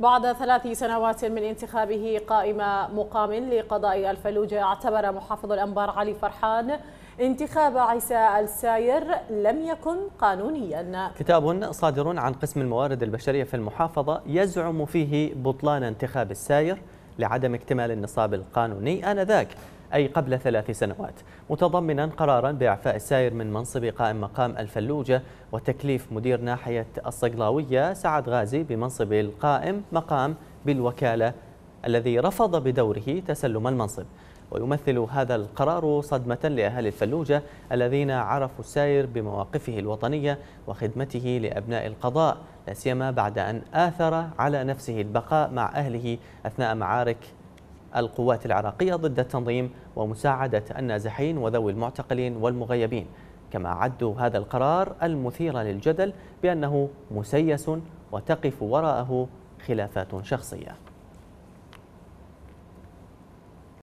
بعد ثلاث سنوات من انتخابه قائم مقام لقضاء الفلوجة اعتبر محافظ الأنبار علي فرحان انتخاب عيسى الساير لم يكن قانونيا كتاب صادر عن قسم الموارد البشرية في المحافظة يزعم فيه بطلان انتخاب الساير لعدم اكتمال النصاب القانوني آنذاك أي قبل ثلاث سنوات متضمنا قرارا بإعفاء السائر من منصب قائم مقام الفلوجة وتكليف مدير ناحية الصقلاوية سعد غازي بمنصب القائم مقام بالوكالة الذي رفض بدوره تسلم المنصب ويمثل هذا القرار صدمة لأهالي الفلوجة الذين عرفوا الساير بمواقفه الوطنية وخدمته لأبناء القضاء لا سيما بعد أن آثر على نفسه البقاء مع أهله أثناء معارك القوات العراقية ضد التنظيم ومساعدة النازحين وذوي المعتقلين والمغيبين كما عدوا هذا القرار المثير للجدل بأنه مسيس وتقف وراءه خلافات شخصيه